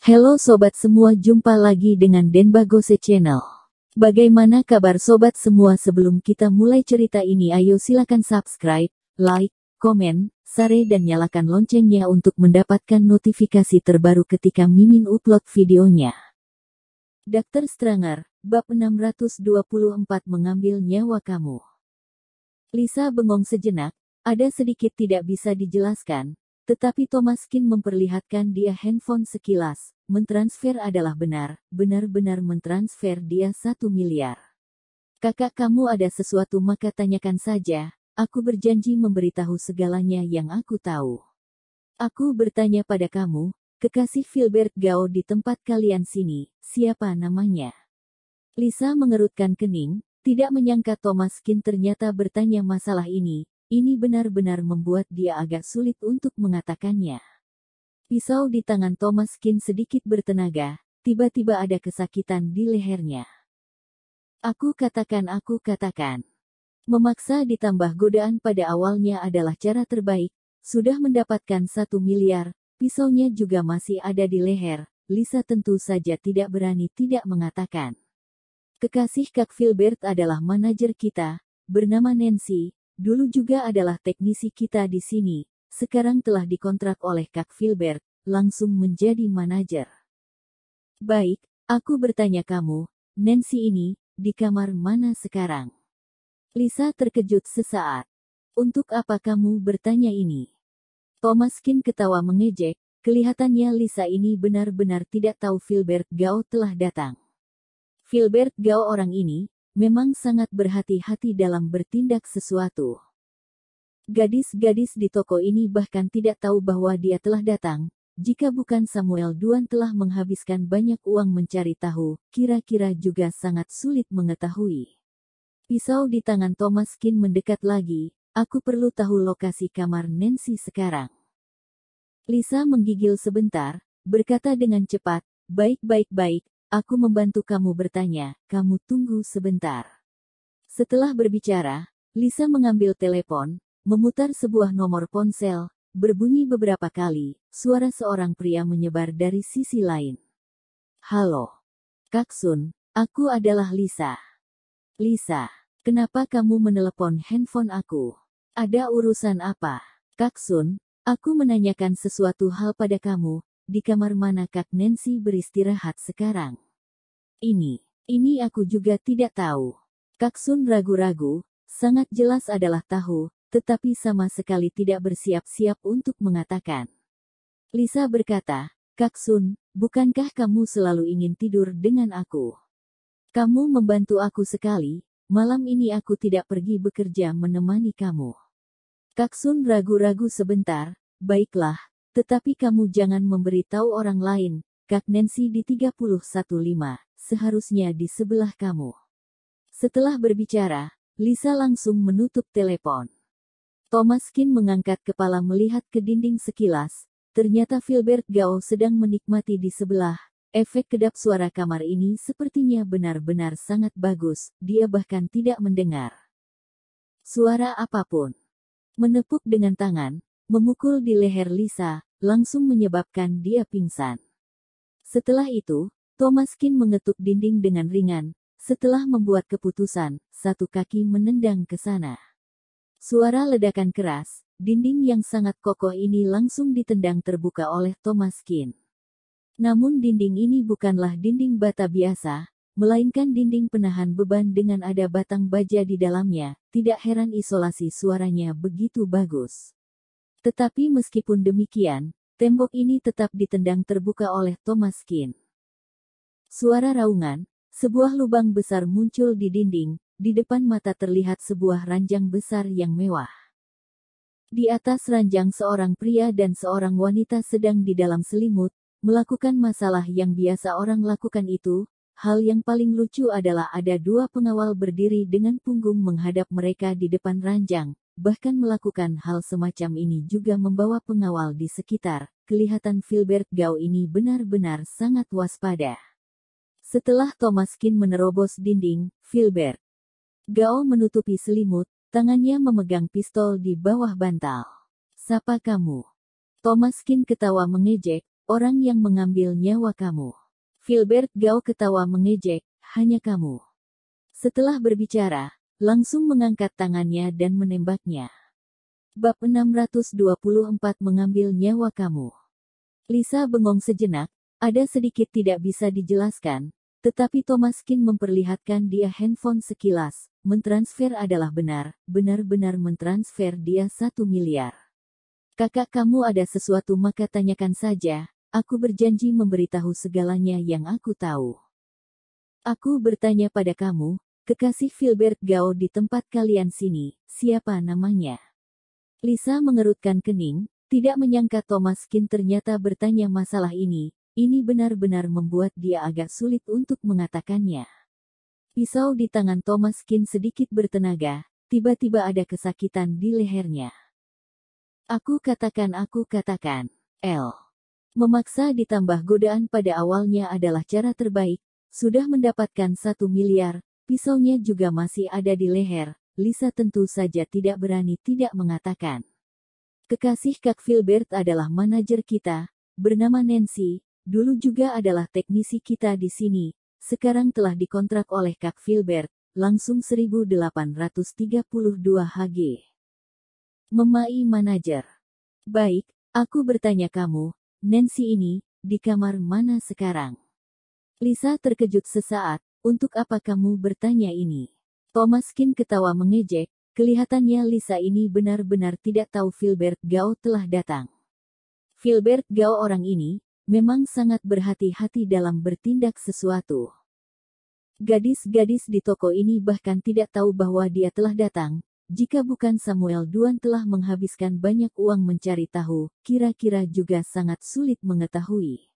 Halo sobat semua, jumpa lagi dengan Denbagose Channel. Bagaimana kabar sobat semua sebelum kita mulai cerita ini ayo silakan subscribe, like, komen, share dan nyalakan loncengnya untuk mendapatkan notifikasi terbaru ketika Mimin upload videonya. Dr. Stranger, bab 624 mengambil nyawa kamu. Lisa bengong sejenak, ada sedikit tidak bisa dijelaskan, tetapi Thomaskin memperlihatkan dia handphone sekilas, mentransfer adalah benar, benar-benar mentransfer dia satu miliar. Kakak kamu ada sesuatu maka tanyakan saja, aku berjanji memberitahu segalanya yang aku tahu. Aku bertanya pada kamu, kekasih Filbert Gao di tempat kalian sini, siapa namanya? Lisa mengerutkan kening, tidak menyangka Thomas ternyata bertanya masalah ini, ini benar-benar membuat dia agak sulit untuk mengatakannya. Pisau di tangan Thomas Kin sedikit bertenaga, tiba-tiba ada kesakitan di lehernya. Aku katakan aku katakan. Memaksa ditambah godaan pada awalnya adalah cara terbaik, sudah mendapatkan satu miliar, pisaunya juga masih ada di leher, Lisa tentu saja tidak berani tidak mengatakan. Kekasih Kak Filbert adalah manajer kita, bernama Nancy, Dulu juga adalah teknisi kita di sini, sekarang telah dikontrak oleh Kak Filbert, langsung menjadi manajer. Baik, aku bertanya kamu, Nancy ini, di kamar mana sekarang? Lisa terkejut sesaat. Untuk apa kamu bertanya ini? Thomas Kim ketawa mengejek, kelihatannya Lisa ini benar-benar tidak tahu Filbert Gao telah datang. Filbert Gao orang ini, memang sangat berhati-hati dalam bertindak sesuatu. Gadis-gadis di toko ini bahkan tidak tahu bahwa dia telah datang, jika bukan Samuel Duan telah menghabiskan banyak uang mencari tahu, kira-kira juga sangat sulit mengetahui. Pisau di tangan Thomas Kin mendekat lagi, aku perlu tahu lokasi kamar Nancy sekarang. Lisa menggigil sebentar, berkata dengan cepat, baik-baik-baik, Aku membantu kamu bertanya, kamu tunggu sebentar. Setelah berbicara, Lisa mengambil telepon, memutar sebuah nomor ponsel, berbunyi beberapa kali, suara seorang pria menyebar dari sisi lain. Halo. Kak Sun, aku adalah Lisa. Lisa, kenapa kamu menelepon handphone aku? Ada urusan apa? Kak Sun, aku menanyakan sesuatu hal pada kamu, di kamar mana Kak Nancy beristirahat sekarang. Ini, ini aku juga tidak tahu. Kak Sun ragu-ragu, sangat jelas adalah tahu, tetapi sama sekali tidak bersiap-siap untuk mengatakan. Lisa berkata, Kak Sun, bukankah kamu selalu ingin tidur dengan aku? Kamu membantu aku sekali, malam ini aku tidak pergi bekerja menemani kamu. Kak Sun ragu-ragu sebentar, baiklah, tetapi kamu jangan memberitahu orang lain, Kak Nancy di 315, seharusnya di sebelah kamu. Setelah berbicara, Lisa langsung menutup telepon. Thomas Kin mengangkat kepala melihat ke dinding sekilas, ternyata Filbert Gao sedang menikmati di sebelah. Efek kedap suara kamar ini sepertinya benar-benar sangat bagus, dia bahkan tidak mendengar suara apapun. Menepuk dengan tangan, memukul di leher Lisa, langsung menyebabkan dia pingsan. Setelah itu, Thomas Kin mengetuk dinding dengan ringan, setelah membuat keputusan, satu kaki menendang ke sana. Suara ledakan keras, dinding yang sangat kokoh ini langsung ditendang terbuka oleh Thomas Kin. Namun dinding ini bukanlah dinding bata biasa, melainkan dinding penahan beban dengan ada batang baja di dalamnya, tidak heran isolasi suaranya begitu bagus. Tetapi meskipun demikian, tembok ini tetap ditendang terbuka oleh Thomas Kin. Suara raungan, sebuah lubang besar muncul di dinding, di depan mata terlihat sebuah ranjang besar yang mewah. Di atas ranjang seorang pria dan seorang wanita sedang di dalam selimut, melakukan masalah yang biasa orang lakukan itu, hal yang paling lucu adalah ada dua pengawal berdiri dengan punggung menghadap mereka di depan ranjang, bahkan melakukan hal semacam ini juga membawa pengawal di sekitar, kelihatan Filbert Gau ini benar-benar sangat waspada. Setelah Thomaskin menerobos dinding, Filbert Gao menutupi selimut, tangannya memegang pistol di bawah bantal. Sapa kamu. Thomaskin ketawa mengejek, orang yang mengambil nyawa kamu. Filbert Gao ketawa mengejek, hanya kamu. Setelah berbicara, langsung mengangkat tangannya dan menembaknya. Bab 624 mengambil nyawa kamu. Lisa bengong sejenak, ada sedikit tidak bisa dijelaskan, tetapi Thomas King memperlihatkan dia handphone sekilas, mentransfer adalah benar, benar-benar mentransfer dia satu miliar. Kakak kamu ada sesuatu maka tanyakan saja, aku berjanji memberitahu segalanya yang aku tahu. Aku bertanya pada kamu, Kekasih Filbert Gao di tempat kalian sini, siapa namanya? Lisa mengerutkan kening, tidak menyangka Thomas Kin ternyata bertanya masalah ini, ini benar-benar membuat dia agak sulit untuk mengatakannya. Pisau di tangan Thomas Kin sedikit bertenaga, tiba-tiba ada kesakitan di lehernya. Aku katakan aku katakan, L. Memaksa ditambah godaan pada awalnya adalah cara terbaik, sudah mendapatkan satu miliar, Pisaunya juga masih ada di leher, Lisa tentu saja tidak berani tidak mengatakan. Kekasih Kak Filbert adalah manajer kita, bernama Nancy, dulu juga adalah teknisi kita di sini, sekarang telah dikontrak oleh Kak Filbert, langsung 1832 HG. Memai manajer. Baik, aku bertanya kamu, Nancy ini, di kamar mana sekarang? Lisa terkejut sesaat, untuk apa kamu bertanya ini? Thomas Kin ketawa mengejek, kelihatannya Lisa ini benar-benar tidak tahu Filbert Gao telah datang. Filbert Gao orang ini, memang sangat berhati-hati dalam bertindak sesuatu. Gadis-gadis di toko ini bahkan tidak tahu bahwa dia telah datang, jika bukan Samuel Duan telah menghabiskan banyak uang mencari tahu, kira-kira juga sangat sulit mengetahui.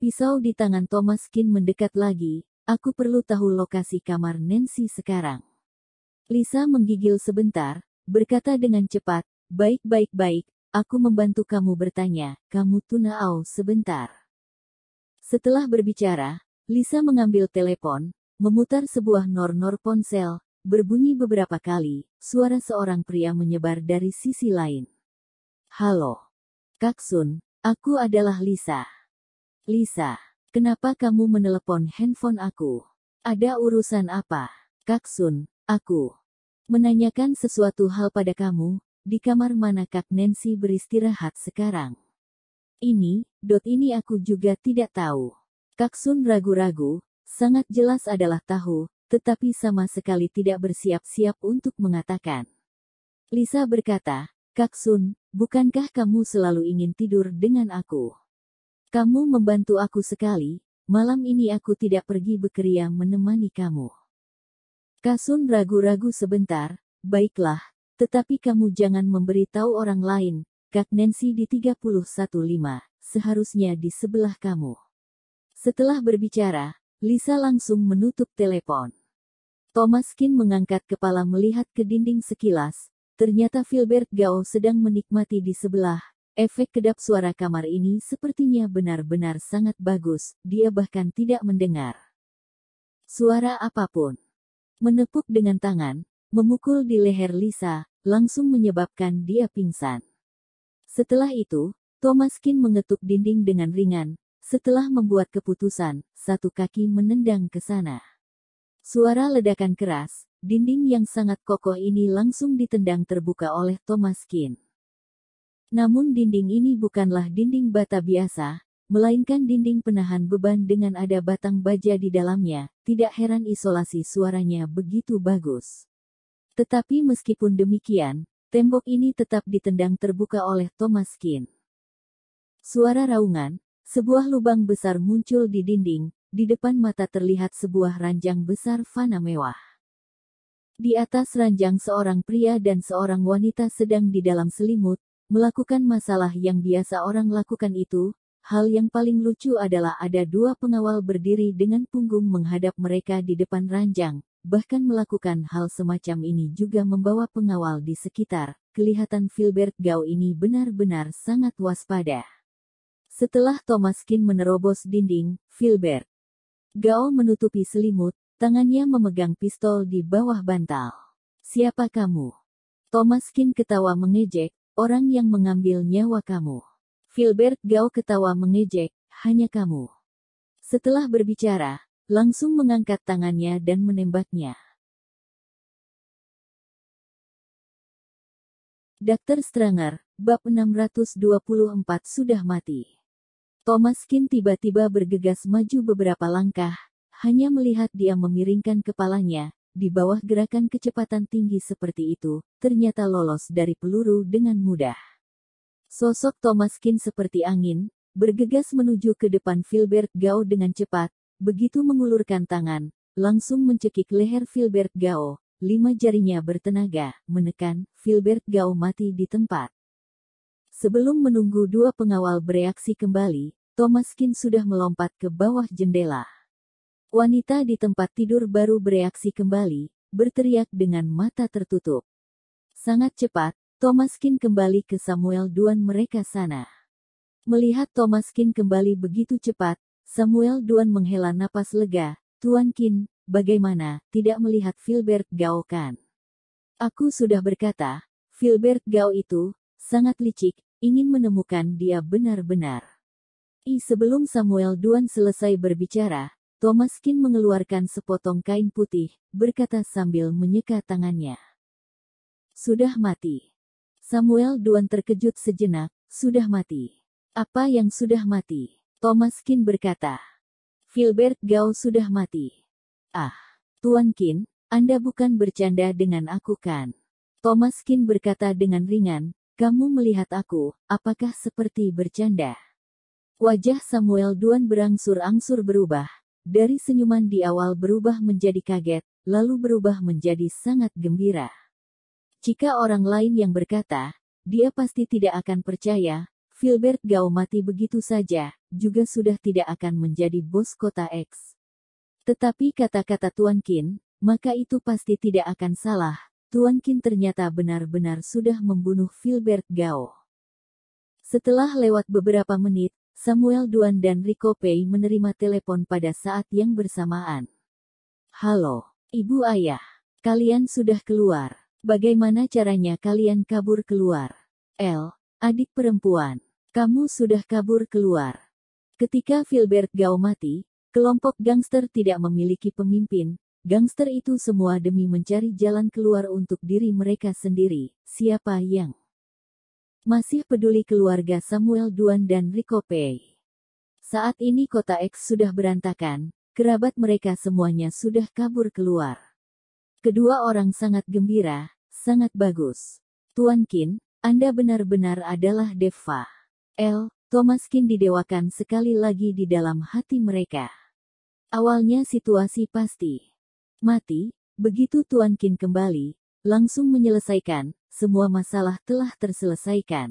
Pisau di tangan Thomas Kin mendekat lagi, Aku perlu tahu lokasi kamar Nancy sekarang. Lisa menggigil sebentar, berkata dengan cepat, baik-baik-baik, aku membantu kamu bertanya, kamu tunau sebentar. Setelah berbicara, Lisa mengambil telepon, memutar sebuah nor-nor ponsel, berbunyi beberapa kali, suara seorang pria menyebar dari sisi lain. Halo. Kaksun, aku adalah Lisa. Lisa. Kenapa kamu menelepon handphone aku? Ada urusan apa? Kak Sun, aku menanyakan sesuatu hal pada kamu, di kamar mana Kak Nancy beristirahat sekarang? Ini, dot ini aku juga tidak tahu. Kak Sun ragu-ragu, sangat jelas adalah tahu, tetapi sama sekali tidak bersiap-siap untuk mengatakan. Lisa berkata, Kak Sun, bukankah kamu selalu ingin tidur dengan aku? Kamu membantu aku sekali, malam ini aku tidak pergi bekerja, menemani kamu. Kasun ragu-ragu sebentar, baiklah, tetapi kamu jangan memberitahu orang lain, Kak Nancy di 315, seharusnya di sebelah kamu. Setelah berbicara, Lisa langsung menutup telepon. Thomas Kin mengangkat kepala melihat ke dinding sekilas, ternyata Filbert Gao sedang menikmati di sebelah, Efek kedap suara kamar ini sepertinya benar-benar sangat bagus, dia bahkan tidak mendengar suara apapun. Menepuk dengan tangan, memukul di leher Lisa, langsung menyebabkan dia pingsan. Setelah itu, Thomaskin mengetuk dinding dengan ringan, setelah membuat keputusan, satu kaki menendang ke sana. Suara ledakan keras, dinding yang sangat kokoh ini langsung ditendang terbuka oleh Thomaskin. Namun dinding ini bukanlah dinding bata biasa, melainkan dinding penahan beban dengan ada batang baja di dalamnya, tidak heran isolasi suaranya begitu bagus. Tetapi meskipun demikian, tembok ini tetap ditendang terbuka oleh Thomas Kin. Suara raungan, sebuah lubang besar muncul di dinding, di depan mata terlihat sebuah ranjang besar fana mewah. Di atas ranjang seorang pria dan seorang wanita sedang di dalam selimut, melakukan masalah yang biasa orang lakukan itu, hal yang paling lucu adalah ada dua pengawal berdiri dengan punggung menghadap mereka di depan ranjang, bahkan melakukan hal semacam ini juga membawa pengawal di sekitar. Kelihatan Filbert Gau ini benar-benar sangat waspada. Setelah Thomaskin menerobos dinding, Filbert Gao menutupi selimut, tangannya memegang pistol di bawah bantal. Siapa kamu? Thomaskin ketawa mengejek, orang yang mengambil nyawa kamu. Filbert Gau ketawa mengejek, hanya kamu. Setelah berbicara, langsung mengangkat tangannya dan menembaknya. Dr. Stranger, bab 624 sudah mati. Thomas Kin tiba-tiba bergegas maju beberapa langkah, hanya melihat dia memiringkan kepalanya, di bawah gerakan kecepatan tinggi seperti itu, ternyata lolos dari peluru dengan mudah. Sosok Thomas Kin seperti angin, bergegas menuju ke depan Filbert Gao dengan cepat, begitu mengulurkan tangan, langsung mencekik leher Filbert Gao, lima jarinya bertenaga, menekan, Filbert Gao mati di tempat. Sebelum menunggu dua pengawal bereaksi kembali, Thomas Kin sudah melompat ke bawah jendela. Wanita di tempat tidur baru bereaksi kembali, berteriak dengan mata tertutup. Sangat cepat, Thomas Kin kembali ke Samuel Duan mereka sana. Melihat Thomas Kin kembali begitu cepat, Samuel Duan menghela napas lega, Tuan Kin, bagaimana, tidak melihat Filbert Gao kan? Aku sudah berkata, Filbert Gao itu, sangat licik, ingin menemukan dia benar-benar. I sebelum Samuel Duan selesai berbicara, Thomas Kin mengeluarkan sepotong kain putih, berkata sambil menyeka tangannya. Sudah mati. Samuel Duan terkejut sejenak, sudah mati. Apa yang sudah mati? Thomas Kin berkata. Filbert Gau sudah mati. Ah, Tuan Kin, Anda bukan bercanda dengan aku kan? Thomas Kin berkata dengan ringan, kamu melihat aku, apakah seperti bercanda? Wajah Samuel Duan berangsur-angsur berubah, dari senyuman di awal berubah menjadi kaget, lalu berubah menjadi sangat gembira. Jika orang lain yang berkata, dia pasti tidak akan percaya, Filbert Gao mati begitu saja, juga sudah tidak akan menjadi bos kota X. Tetapi kata-kata Tuan Kin, maka itu pasti tidak akan salah, Tuan Kin ternyata benar-benar sudah membunuh Filbert Gao. Setelah lewat beberapa menit, Samuel Duan dan Rico Pei menerima telepon pada saat yang bersamaan. Halo, ibu ayah. Kalian sudah keluar. Bagaimana caranya kalian kabur keluar? L, adik perempuan. Kamu sudah kabur keluar. Ketika Filbert Gao mati, kelompok gangster tidak memiliki pemimpin. Gangster itu semua demi mencari jalan keluar untuk diri mereka sendiri. Siapa yang masih peduli keluarga Samuel Duan dan Rico Pei. Saat ini kota X sudah berantakan, kerabat mereka semuanya sudah kabur keluar. Kedua orang sangat gembira, sangat bagus. Tuan Kin, Anda benar-benar adalah Deva. L. Thomas Kin didewakan sekali lagi di dalam hati mereka. Awalnya situasi pasti mati, begitu Tuan Kin kembali, langsung menyelesaikan, semua masalah telah terselesaikan.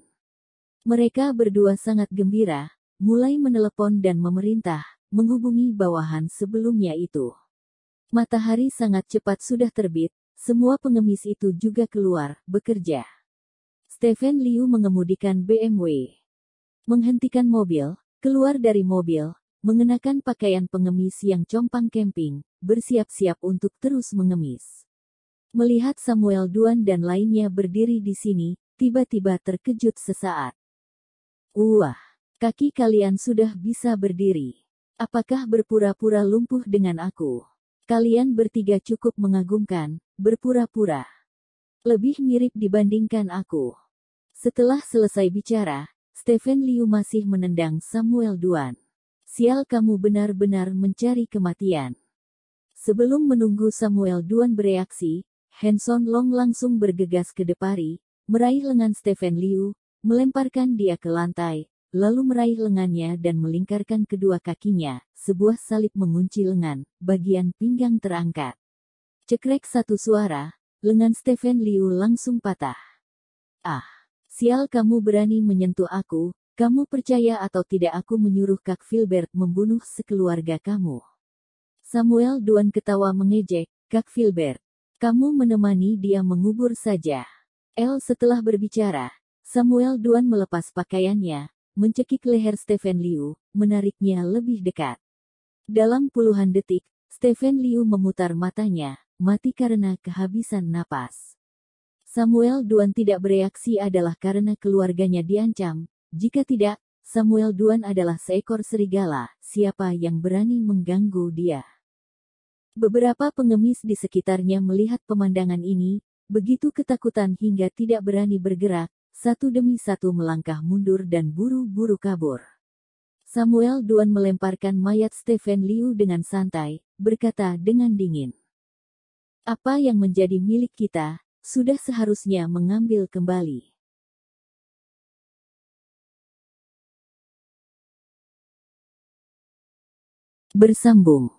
Mereka berdua sangat gembira, mulai menelepon dan memerintah, menghubungi bawahan sebelumnya itu. Matahari sangat cepat sudah terbit, semua pengemis itu juga keluar, bekerja. Stephen Liu mengemudikan BMW. Menghentikan mobil, keluar dari mobil, mengenakan pakaian pengemis yang compang camping, bersiap-siap untuk terus mengemis. Melihat Samuel Duan dan lainnya berdiri di sini, tiba-tiba terkejut sesaat. Wah, kaki kalian sudah bisa berdiri. Apakah berpura-pura lumpuh dengan aku? Kalian bertiga cukup mengagumkan, berpura-pura. Lebih mirip dibandingkan aku. Setelah selesai bicara, Stephen Liu masih menendang Samuel Duan. Sial kamu benar-benar mencari kematian. Sebelum menunggu Samuel Duan bereaksi, Hanson Long langsung bergegas ke Depari, meraih lengan Stephen Liu, melemparkan dia ke lantai, lalu meraih lengannya dan melingkarkan kedua kakinya, sebuah salib mengunci lengan, bagian pinggang terangkat. Cekrek satu suara, lengan Stephen Liu langsung patah. Ah, sial kamu berani menyentuh aku, kamu percaya atau tidak aku menyuruh Kak Filbert membunuh sekeluarga kamu. Samuel Duan ketawa mengejek, Kak Filbert, kamu menemani dia mengubur saja. El setelah berbicara, Samuel Duan melepas pakaiannya, mencekik leher Stephen Liu, menariknya lebih dekat. Dalam puluhan detik, Stephen Liu memutar matanya, mati karena kehabisan napas. Samuel Duan tidak bereaksi adalah karena keluarganya diancam, jika tidak, Samuel Duan adalah seekor serigala, siapa yang berani mengganggu dia. Beberapa pengemis di sekitarnya melihat pemandangan ini, begitu ketakutan hingga tidak berani bergerak, satu demi satu melangkah mundur dan buru-buru kabur. Samuel Duan melemparkan mayat Stephen Liu dengan santai, berkata dengan dingin. Apa yang menjadi milik kita, sudah seharusnya mengambil kembali. Bersambung